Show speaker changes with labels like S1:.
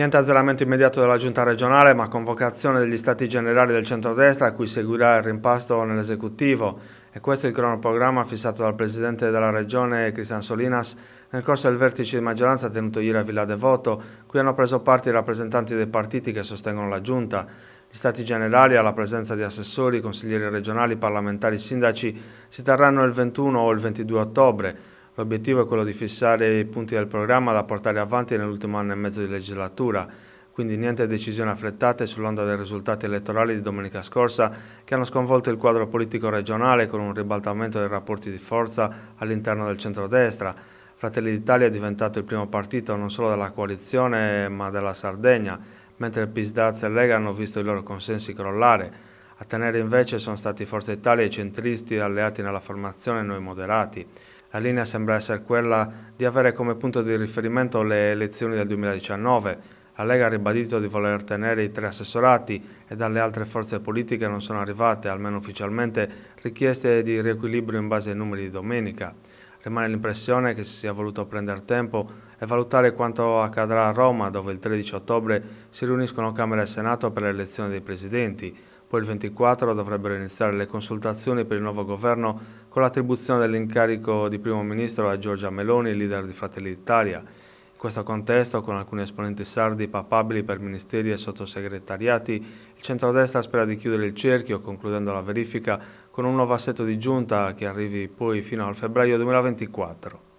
S1: Niente azzeramento immediato della giunta regionale ma convocazione degli stati generali del centrodestra a cui seguirà il rimpasto nell'esecutivo e questo è il cronoprogramma fissato dal presidente della regione Cristian Solinas nel corso del vertice di maggioranza tenuto ieri a Villa Devoto cui hanno preso parte i rappresentanti dei partiti che sostengono la giunta. Gli stati generali alla presenza di assessori, consiglieri regionali, parlamentari, sindaci si terranno il 21 o il 22 ottobre. L'obiettivo è quello di fissare i punti del programma da portare avanti nell'ultimo anno e mezzo di legislatura, quindi niente decisioni affrettate sull'onda dei risultati elettorali di domenica scorsa che hanno sconvolto il quadro politico regionale con un ribaltamento dei rapporti di forza all'interno del centrodestra. Fratelli d'Italia è diventato il primo partito non solo della coalizione ma della Sardegna, mentre Pisdaz e Lega hanno visto i loro consensi crollare. A tenere invece sono stati Forza Italia e i centristi alleati nella formazione Noi Moderati. La linea sembra essere quella di avere come punto di riferimento le elezioni del 2019. La Lega ha ribadito di voler tenere i tre assessorati e dalle altre forze politiche non sono arrivate, almeno ufficialmente, richieste di riequilibrio in base ai numeri di domenica. Rimane l'impressione che si sia voluto prendere tempo e valutare quanto accadrà a Roma, dove il 13 ottobre si riuniscono Camera e Senato per l'elezione dei presidenti. Poi il 24 dovrebbero iniziare le consultazioni per il nuovo governo con l'attribuzione dell'incarico di primo ministro a Giorgia Meloni, leader di Fratelli d'Italia. In questo contesto, con alcuni esponenti sardi papabili per ministeri e sottosegretariati, il centrodestra spera di chiudere il cerchio, concludendo la verifica con un nuovo assetto di giunta che arrivi poi fino al febbraio 2024.